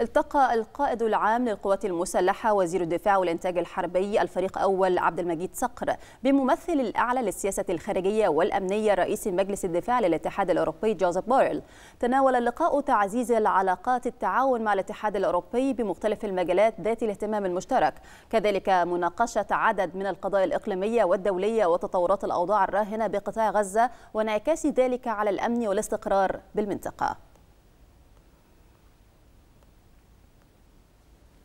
التقى القائد العام للقوات المسلحة وزير الدفاع والإنتاج الحربي الفريق أول عبد المجيد صقر بممثل الأعلى للسياسة الخارجية والأمنية رئيس مجلس الدفاع للاتحاد الأوروبي جوزيف بويل تناول اللقاء تعزيز العلاقات التعاون مع الاتحاد الأوروبي بمختلف المجالات ذات الاهتمام المشترك كذلك مناقشة عدد من القضايا الإقليمية والدولية وتطورات الأوضاع الراهنة بقطاع غزة وانعكاس ذلك على الأمن والاستقرار بالمنطقة